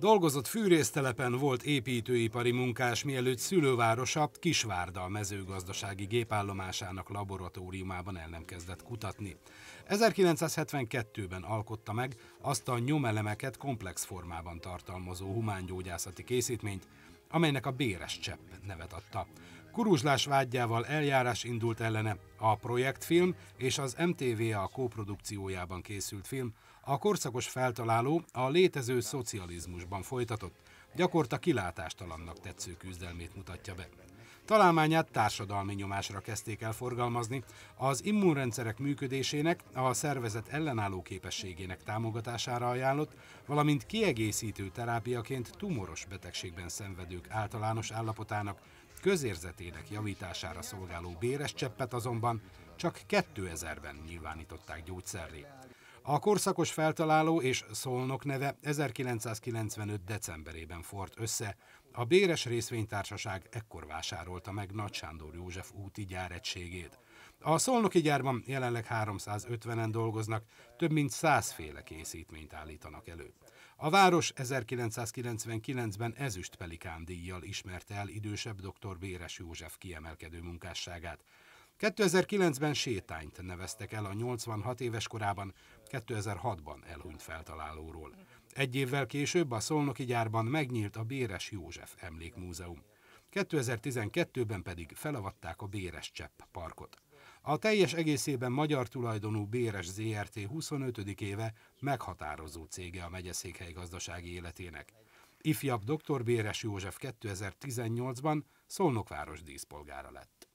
Dolgozott fűrésztelepen, volt építőipari munkás, mielőtt szülővárosa Kisvárda a mezőgazdasági gépállomásának laboratóriumában el nem kezdett kutatni. 1972-ben alkotta meg azt a nyomelemeket komplex formában tartalmazó humángyógyászati készítményt, amelynek a Béres Csepp nevet adta. Kuruzslás vágyával eljárás indult ellene. A projektfilm és az MTVA kóprodukciójában készült film a korszakos feltaláló a létező szocializmusban folytatott, gyakorta kilátástalannak tetsző küzdelmét mutatja be. Találmányát társadalmi nyomásra kezdték el forgalmazni, az immunrendszerek működésének, a szervezet ellenálló képességének támogatására ajánlott, valamint kiegészítő terápiaként tumoros betegségben szenvedők általános állapotának, közérzetének javítására szolgáló béres cseppet azonban csak 2000-ben nyilvánították gyógyszerré. A korszakos feltaláló és szolnok neve 1995. decemberében ford össze. A Béres részvénytársaság ekkor vásárolta meg Nagy Sándor József úti gyáregységét. A szolnoki gyárban jelenleg 350-en dolgoznak, több mint 100 féle készítményt állítanak elő. A város 1999-ben Ezüst Pelikán díjjal ismerte el idősebb dr. Béres József kiemelkedő munkásságát. 2009-ben sétányt neveztek el a 86 éves korában, 2006-ban elhunyt feltalálóról. Egy évvel később a Szolnoki gyárban megnyílt a Béres József Emlékmúzeum. 2012-ben pedig felavatták a Béres Csepp parkot. A teljes egészében magyar tulajdonú Béres ZRT 25. éve meghatározó cége a megyeszékhely gazdasági életének. Ifjabb dr. Béres József 2018-ban Szolnokváros díszpolgára lett.